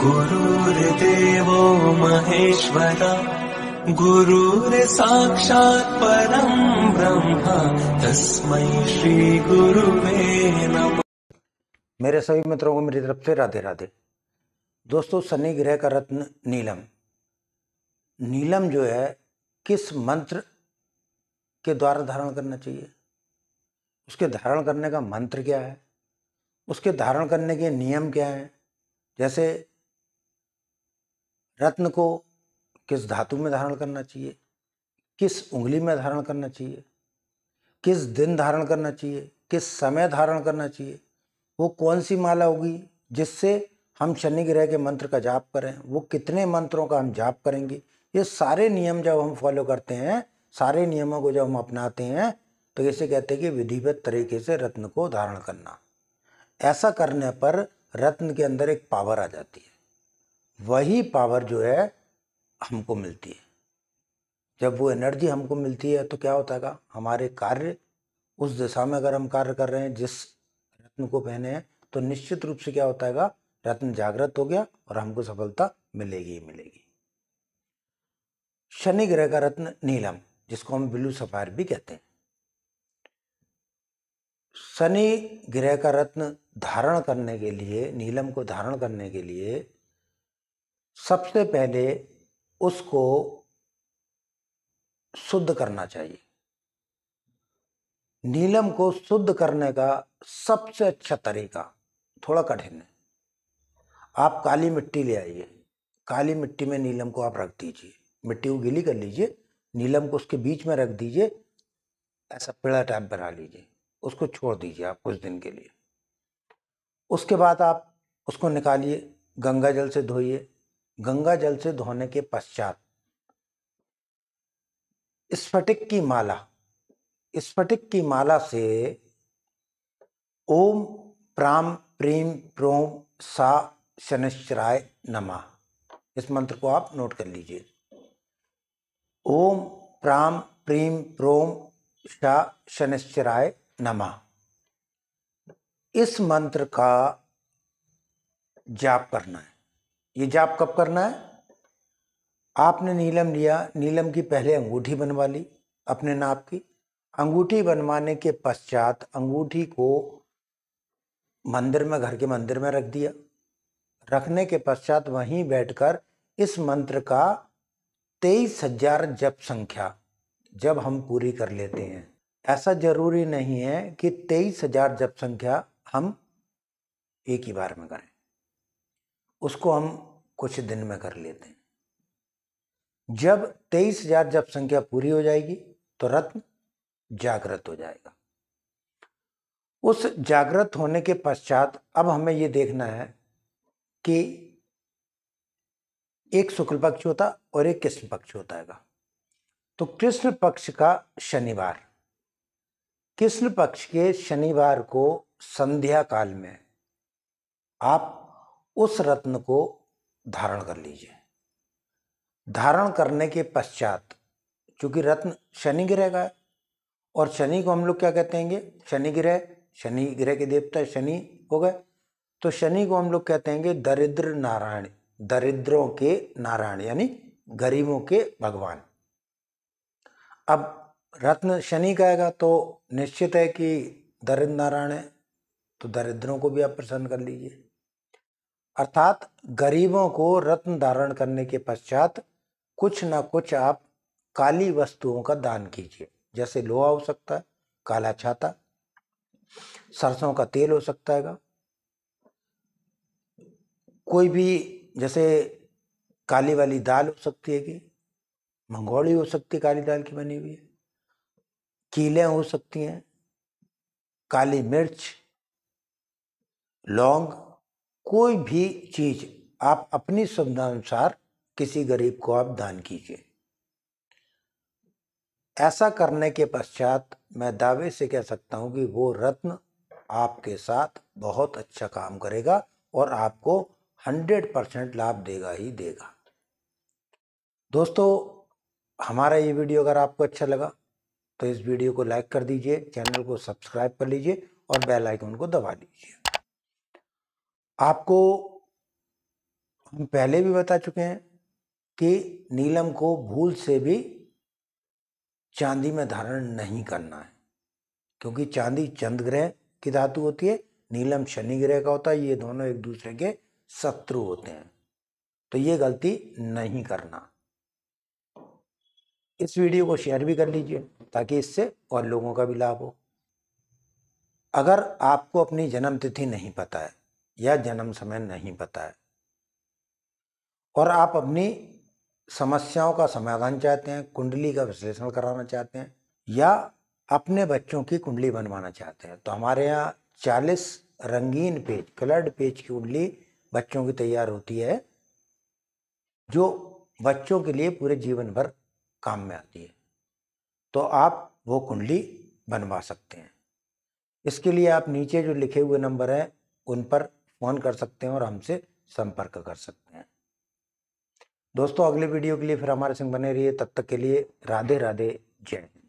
गुरुर्देवो महेश्वरा गुरुर्साक्षात् परम ब्रह्म तस्मै श्रीगुरुवे नमः मेरे सभी मित्रों को मेरी तरफ से राधे राधे दोस्तों शनि ग्रह का रत्न नीलम नीलम जो है किस मंत्र के द्वारा धारण करना चाहिए उसके धारण करने का मंत्र क्या है उसके धारण करने के नियम क्या हैं जैसे रत्न को किस धातु में धारण करना चाहिए किस उंगली में धारण करना चाहिए किस दिन धारण करना चाहिए किस समय धारण करना चाहिए वो कौन सी माला होगी जिससे हम शनि ग्रह के मंत्र का जाप करें वो कितने मंत्रों का हम जाप करेंगे ये सारे नियम जब हम फॉलो करते हैं सारे नियमों को जब हम अपनाते हैं तो इसे कहते हैं कि विधिवत तरीके से रत्न को धारण करना ऐसा करने पर रत्न के अंदर एक पावर आ जाती है वही पावर जो है हमको मिलती है जब वो एनर्जी हमको मिलती है तो क्या होता है हमारे कार्य उस दिशा में अगर हम कार्य कर रहे हैं जिस रत्न को पहने हैं तो निश्चित रूप से क्या होता है रत्न जागृत हो गया और हमको सफलता मिलेगी ही मिलेगी शनि ग्रह का रत्न नीलम जिसको हम ब्लू सफायर भी कहते हैं शनि ग्रह का रत्न धारण करने के लिए नीलम को धारण करने के लिए सबसे पहले उसको शुद्ध करना चाहिए नीलम को शुद्ध करने का सबसे अच्छा तरीका थोड़ा कठिन है आप काली मिट्टी ले आइए काली मिट्टी में नीलम को आप रख दीजिए मिट्टी को गीली कर लीजिए नीलम को उसके बीच में रख दीजिए ऐसा पेड़ा टाइप बना लीजिए उसको छोड़ दीजिए आप कुछ दिन के लिए उसके बाद आप उसको निकालिए गंगा जल से धोइए गंगा जल से धोने के पश्चात स्फटिक की माला स्फटिक की माला से ओम प्राम प्रेम प्रोम सा शनिश्चराय नमः इस मंत्र को आप नोट कर लीजिए ओम प्राम प्रीम प्रोम शा शनिश्चराय नमा इस मंत्र का जाप करना है ये जाप कब करना है आपने नीलम लिया नीलम की पहले अंगूठी बनवा ली अपने नाप की अंगूठी बनवाने के पश्चात अंगूठी को मंदिर में घर के मंदिर में रख दिया रखने के पश्चात वहीं बैठकर इस मंत्र का तेईस हजार जप संख्या जब हम पूरी कर लेते हैं ऐसा जरूरी नहीं है कि तेईस हजार जप संख्या हम एक ही बार में करें उसको हम कुछ दिन में कर लेते हैं जब तेईस हजार जब संख्या पूरी हो जाएगी तो रत्न जागृत हो जाएगा उस जागृत होने के पश्चात अब हमें ये देखना है कि एक शुक्ल पक्ष होता और एक कृष्ण पक्ष होता है तो कृष्ण पक्ष का शनिवार कृष्ण पक्ष के शनिवार को संध्या काल में आप उस रत्न को धारण कर लीजिए धारण करने के पश्चात क्योंकि रत्न शनि ग्रह का है और शनि को हम लोग क्या कहते हैं शनि ग्रह शनि ग्रह के देवता शनि हो गए तो शनि को हम लोग कहते हैं दरिद्र नारायण दरिद्रों के नारायण यानी गरीबों के भगवान अब रत्न शनि कहेगा तो निश्चित है कि दरिद्र नारायण है तो दरिद्रों को भी आप प्रसन्न कर लीजिए अर्थात गरीबों को रत्न धारण करने के पश्चात कुछ ना कुछ आप काली वस्तुओं का दान कीजिए जैसे लोहा हो सकता है काला छाता सरसों का तेल हो सकता है कोई भी जैसे काली वाली दाल हो सकती है कि मंगोड़ी हो सकती है काली दाल की बनी हुई है कीलें हो सकती हैं काली मिर्च लौंग कोई भी चीज आप अपनी सुविधानुसार किसी गरीब को आप दान कीजिए ऐसा करने के पश्चात मैं दावे से कह सकता हूं कि वो रत्न आपके साथ बहुत अच्छा काम करेगा और आपको हंड्रेड परसेंट लाभ देगा ही देगा दोस्तों हमारा ये वीडियो अगर आपको अच्छा लगा तो इस वीडियो को लाइक कर दीजिए चैनल को सब्सक्राइब कर लीजिए और बेल आइकन को दबा लीजिए आपको हम पहले भी बता चुके हैं कि नीलम को भूल से भी चांदी में धारण नहीं करना है क्योंकि चांदी चंद्र ग्रह की धातु होती है नीलम शनि ग्रह का होता है ये दोनों एक दूसरे के शत्रु होते हैं तो ये गलती नहीं करना इस वीडियो को शेयर भी कर लीजिए ताकि इससे और लोगों का भी लाभ हो अगर आपको अपनी जन्म तिथि नहीं पता है या जन्म समय नहीं बताए और आप अपनी समस्याओं का समाधान चाहते हैं कुंडली का विश्लेषण कराना चाहते हैं या अपने बच्चों की कुंडली बनवाना चाहते हैं तो हमारे यहाँ चालीस रंगीन पेज कलर्ड पेज की कुंडली बच्चों की तैयार होती है जो बच्चों के लिए पूरे जीवन भर काम में आती है तो आप वो कुंडली बनवा सकते हैं इसके लिए आप नीचे जो लिखे हुए नंबर हैं उन पर फ़ोन कर सकते हैं और हमसे संपर्क कर सकते हैं दोस्तों अगले वीडियो के लिए फिर हमारे संग बने रहिए तब तक के लिए राधे राधे जय